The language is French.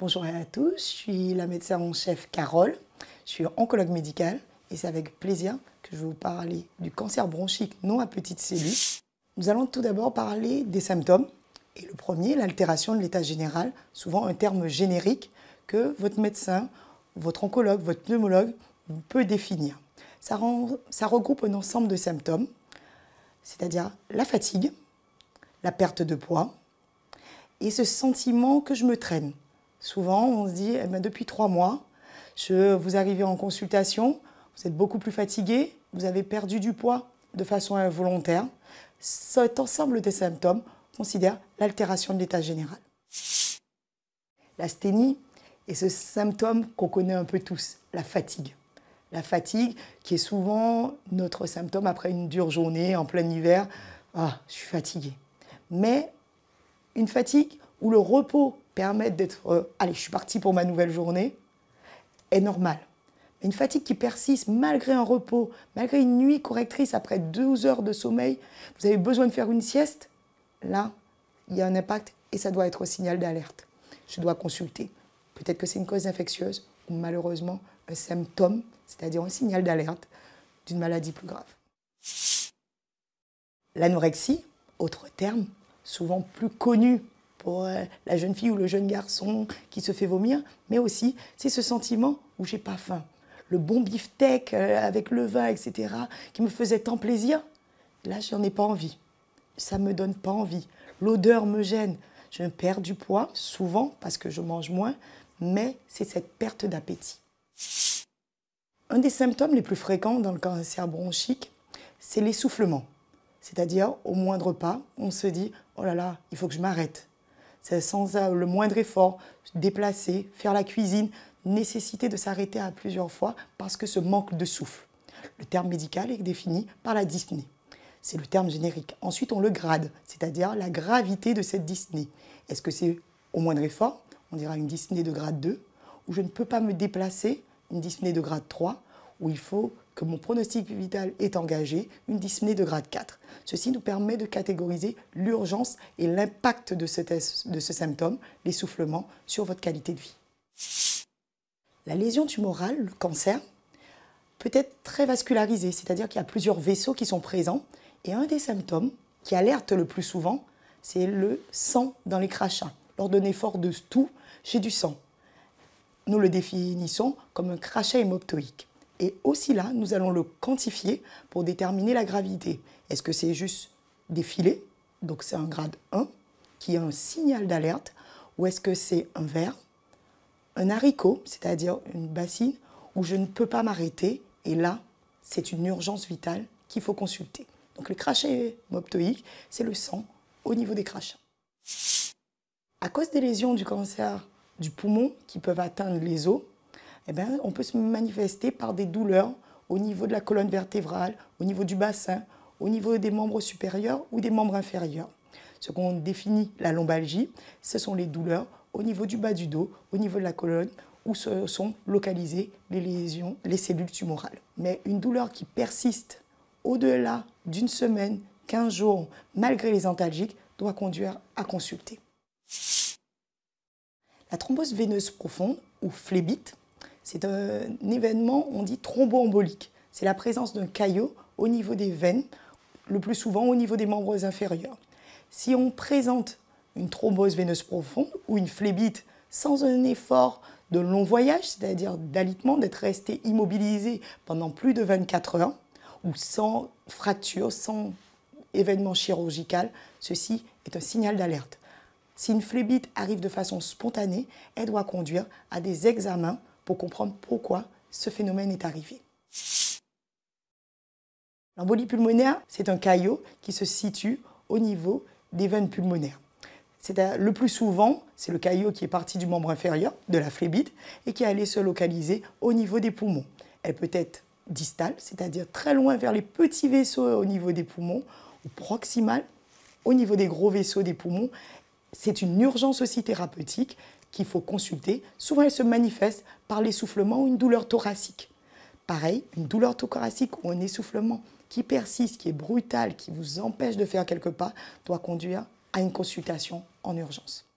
Bonjour à tous, je suis la médecin en chef Carole, je suis oncologue médicale et c'est avec plaisir que je vais vous parler du cancer bronchique non à petites cellules. Nous allons tout d'abord parler des symptômes et le premier, l'altération de l'état général, souvent un terme générique que votre médecin, votre oncologue, votre pneumologue peut définir. ça regroupe un ensemble de symptômes, c'est-à-dire la fatigue, la perte de poids et ce sentiment que je me traîne, Souvent, on se dit, eh ben, depuis trois mois, je, vous arrivez en consultation, vous êtes beaucoup plus fatigué, vous avez perdu du poids de façon involontaire. Cet ensemble des symptômes considère l'altération de l'état général. l'asthénie est ce symptôme qu'on connaît un peu tous, la fatigue. La fatigue qui est souvent notre symptôme après une dure journée, en plein hiver. Ah, je suis fatigué. Mais une fatigue où le repos permettre d'être euh, allez, je suis parti pour ma nouvelle journée est Mais Une fatigue qui persiste malgré un repos, malgré une nuit correctrice après 12 heures de sommeil, vous avez besoin de faire une sieste, là, il y a un impact et ça doit être un signal d'alerte. Je dois consulter. Peut-être que c'est une cause infectieuse ou malheureusement un symptôme, c'est-à-dire un signal d'alerte d'une maladie plus grave. L'anorexie, autre terme, souvent plus connu pour euh, la jeune fille ou le jeune garçon qui se fait vomir, mais aussi c'est ce sentiment où j'ai pas faim. Le bon beefsteak euh, avec le vin, etc., qui me faisait tant plaisir, là j'en ai pas envie. Ça ne me donne pas envie. L'odeur me gêne. Je perds du poids souvent parce que je mange moins, mais c'est cette perte d'appétit. Un des symptômes les plus fréquents dans le cancer bronchique, c'est l'essoufflement. C'est-à-dire, au moindre pas, on se dit Oh là là, il faut que je m'arrête. C'est sans euh, le moindre effort, déplacer, faire la cuisine, nécessité de s'arrêter à plusieurs fois parce que ce manque de souffle. Le terme médical est défini par la dyspnée. C'est le terme générique. Ensuite, on le grade, c'est-à-dire la gravité de cette dyspnée. Est-ce que c'est au moindre effort On dira une dyspnée de grade 2, ou je ne peux pas me déplacer, une dyspnée de grade 3, où il faut que mon pronostic vital est engagé, une dyspnée de grade 4. Ceci nous permet de catégoriser l'urgence et l'impact de, de ce symptôme, l'essoufflement, sur votre qualité de vie. La lésion tumorale, le cancer, peut être très vascularisée, c'est-à-dire qu'il y a plusieurs vaisseaux qui sont présents. Et un des symptômes qui alerte le plus souvent, c'est le sang dans les crachats. Lors d'un effort de tout, j'ai du sang. Nous le définissons comme un crachat hémoptoïque. Et aussi là, nous allons le quantifier pour déterminer la gravité. Est-ce que c'est juste des filets, donc c'est un grade 1, qui est un signal d'alerte, ou est-ce que c'est un verre, un haricot, c'est-à-dire une bassine, où je ne peux pas m'arrêter, et là, c'est une urgence vitale qu'il faut consulter. Donc le craché hémoptoïque, c'est le sang au niveau des crachats. À cause des lésions du cancer du poumon qui peuvent atteindre les os, eh ben, on peut se manifester par des douleurs au niveau de la colonne vertébrale, au niveau du bassin, au niveau des membres supérieurs ou des membres inférieurs. Ce qu'on définit la lombalgie, ce sont les douleurs au niveau du bas du dos, au niveau de la colonne, où se sont localisées les lésions, les cellules tumorales. Mais une douleur qui persiste au-delà d'une semaine, 15 jours, malgré les antalgiques, doit conduire à consulter. La thrombose veineuse profonde, ou phlébite, c'est un événement, on dit thromboembolique. C'est la présence d'un caillot au niveau des veines, le plus souvent au niveau des membres inférieurs. Si on présente une thrombose veineuse profonde ou une phlébite sans un effort de long voyage, c'est-à-dire d'alitement, d'être resté immobilisé pendant plus de 24 heures, ou sans fracture, sans événement chirurgical, ceci est un signal d'alerte. Si une phlébite arrive de façon spontanée, elle doit conduire à des examens pour comprendre pourquoi ce phénomène est arrivé. L'embolie pulmonaire, c'est un caillot qui se situe au niveau des veines pulmonaires. Le plus souvent, c'est le caillot qui est parti du membre inférieur, de la phlébite, et qui est allé se localiser au niveau des poumons. Elle peut être distale, c'est-à-dire très loin vers les petits vaisseaux au niveau des poumons, ou proximale, au niveau des gros vaisseaux des poumons. C'est une urgence aussi thérapeutique qu'il faut consulter, souvent elle se manifeste par l'essoufflement ou une douleur thoracique. Pareil, une douleur thoracique ou un essoufflement qui persiste, qui est brutal, qui vous empêche de faire quelques pas, doit conduire à une consultation en urgence.